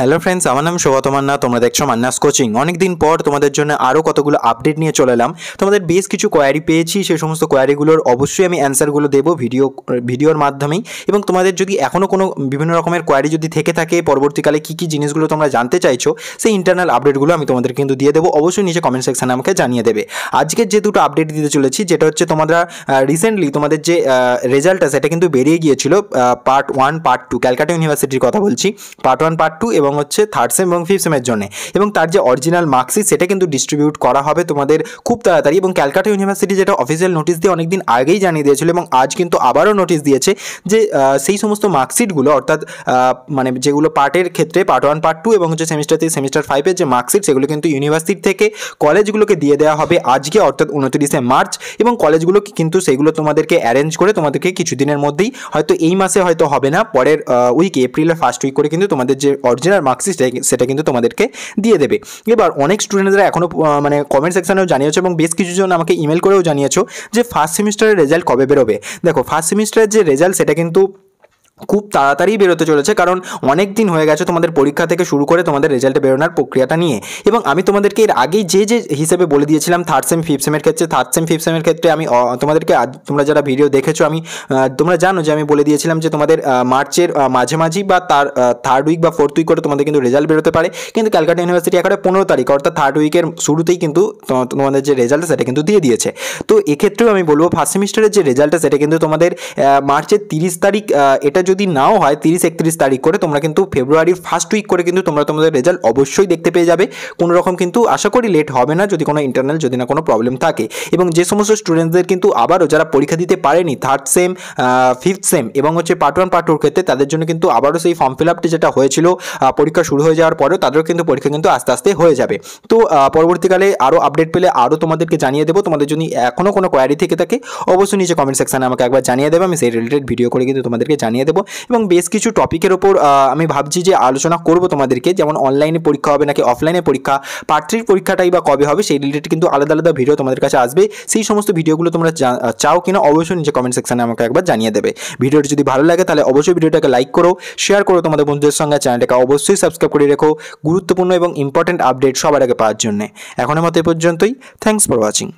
hello friends আমার নাম শোভা না তোমরা দেখছো মান্নাস কোচিং অনেকদিন পর তোমাদের জন্য আরও কতগুলো আপডেট নিয়ে চলে এলাম তোমাদের বেশ কিছু কোয়ারি পেয়েছি সেই সমস্ত কোয়ারিগুলোর অবশ্যই আমি অ্যান্সারগুলো দেবো ভিডিও ভিডিওর মাধ্যমেই এবং তোমাদের যদি এখনও কোনো বিভিন্ন রকমের কোয়ারি যদি থেকে থাকে পরবর্তীকালে কী কী জিনিসগুলো তোমরা জানতে চাইছো সেই ইন্টারনাল আপডেটগুলো আমি তোমাদের কিন্তু দিয়ে দেবো অবশ্যই নিচে কমেন্ট সেকশানে আমাকে জানিয়ে দেবে আজকের যে দুটো আপডেট দিতে চলেছি যেটা হচ্ছে তোমরা রিসেন্টলি তোমাদের যে রেজাল্টটা সেটা কিন্তু বেরিয়ে গিয়েছিল part one part two Calcutta ইউনিভার্সিটির কথা বলছি পার্ট ওয়ান পার্ট টু এবং এবং হচ্ছে থার্ড সেম এবং ফিফথ সেমের জন্য এবং তার যে অরিজিনাল মার্কশিট সেটা কিন্তু ডিস্ট্রিবিউট করা হবে তোমাদের খুব তাড়াতাড়ি এবং ক্যালকাটা ইউনিভার্সিটি যেটা অফিসিয়াল নোটিশ দিয়ে অনেকদিন আগেই জানিয়ে দিয়েছিল এবং আজ কিন্তু আবারও নোটিশ দিয়েছে যে সেই সমস্ত মার্কশিটগুলো অর্থাৎ মানে যেগুলো পার্টের ক্ষেত্রে পার্ট ওয়ান পার্ট টু এবং হচ্ছে সেমিস্টার থ্রি সেমিস্টার ফাইভের যে মার্কশিট সেগুলো কিন্তু ইউনিভার্সিটি থেকে কলেজগুলোকে দিয়ে দেওয়া হবে আজকে অর্থাৎ উনত্রিশে মার্চ এবং কলেজগুলো কিন্তু সেগুলো তোমাদেরকে অ্যারেঞ্জ করে তোমাদেরকে কিছুদিনের মধ্যেই হয়তো এই মাসে হয়তো হবে না পরের উইক এপ্রিলের ফার্স্ট উইক করে কিন্তু তোমাদের যে অরিজিনাল আর মার্কশিট সেটা কিন্তু তোমাদেরকে দিয়ে দেবে এবার অনেক স্টুডেন্টরা এখনও মানে কমেন্ট সেকশানেও জানিয়েছো এবং বেশ কিছুজন আমাকে ইমেল করেও জানিয়েছো যে ফার্স্ট সেমিস্টারের রেজাল্ট কবে বেরোবে দেখো ফার্স্ট সেমিস্টারের যে রেজাল্ট সেটা কিন্তু খুব তাড়াতাড়ি বেরোতে চলেছে কারণ অনেক দিন হয়ে গেছে তোমাদের পরীক্ষা থেকে শুরু করে তোমাদের রেজাল্ট বেরোনোর প্রক্রিয়াটা নিয়ে এবং আমি তোমাদেরকে এর আগেই যে যে হিসেবে বলে দিয়েছিলাম থার্ড সেম ফিফথ সেমের ক্ষেত্রে থার্ড সেম ফিফথ সেমের ক্ষেত্রে আমি তোমাদেরকে তোমরা যারা ভিডিও দেখেছো আমি তোমরা জানো যে আমি বলে দিয়েছিলাম যে তোমাদের মার্চের মাঝামাঝি বা তার থার্ড উইক বা ফোর্থ উইক করে তোমাদের কিন্তু রেজাল্ট বেরোতে পারে কিন্তু ক্যালকাটা ইউনিভার্সিটি একেবারে পনেরো তারিখ অর্থাৎ থার্ড উইকের শুরুতেই কিন্তু তোমাদের যে রেজাল্ট সেটা কিন্তু দিয়ে দিয়েছে তো এক্ষেত্রেও আমি বলবো ফার্স্ট সেমিস্টারের যে রেজাল্টটা সেটা কিন্তু তোমাদের মার্চের তিরিশ তারিখ এটা যদি নাও হয় তিরিশ একত্রিশ তারিখ করে তোমরা কিন্তু ফেব্রুয়ারির ফার্স্ট উইক করে কিন্তু তোমরা তোমাদের রেজাল্ট অবশ্যই দেখতে পেয়ে যাবে কোনো রকম কিন্তু আশা করি লেট হবে না যদি কোনো ইন্টারনাল যদি না কোনো প্রবলেম থাকে এবং যে সমস্ত স্টুডেন্টদের কিন্তু আবারও যারা পরীক্ষা দিতে পারেনি থার্ড সেম ফিফথ সেম এবং হচ্ছে পার্ট ওয়ান পার্ট টুর ক্ষেত্রে তাদের জন্য কিন্তু আবারও সেই ফর্ম ফিল আপটি যেটা হয়েছিল পরীক্ষা শুরু হয়ে যাওয়ার পরেও তাদেরও কিন্তু পরীক্ষা কিন্তু আস্তে আস্তে হয়ে যাবে তো পরবর্তীকালে আরও আপডেট পেলে আরও তোমাদেরকে জানিয়ে দেবো তোমাদের যদি এখনও কোনো কোয়ারি থেকে থাকে অবশ্যই নিচে কমেন্ট সেকশানে আমাকে একবার জানিয়ে দেবে আমি সেই রিলেটেড ভিডিও করে কিন্তু তোমাদেরকে জানিয়ে দেবো এবং বেশ কিছু টপিকের ওপর আমি ভাবছি যে আলোচনা করব তোমাদেরকে যেমন অনলাইনে পরীক্ষা হবে নাকি অফলাইনে পরীক্ষা পার্থির পরীক্ষাটাই বা কবে হবে সেই রিলেটেড কিন্তু আলাদা আলাদা ভিডিও তোমাদের কাছে আসবে সেই সমস্ত ভিডিওগুলো তোমরা চাও কিনা অবশ্যই নিজে কমেন্ট সেকশানে আমাকে একবার জানিয়ে দেবে ভিডিওটি যদি ভালো লাগে তাহলে অবশ্যই ভিডিওটাকে লাইক করো শেয়ার করো তোমাদের বন্ধুদের সঙ্গে চ্যানেলটাকে অবশ্যই সাবস্ক্রাইব করে রেখো গুরুত্বপূর্ণ এবং ইম্পর্ট্যান্ট আপডেট সবার আগে পাওয়ার জন্য এখনের মতো এ পর্যন্তই থ্যাংকস ফর ওয়াচিং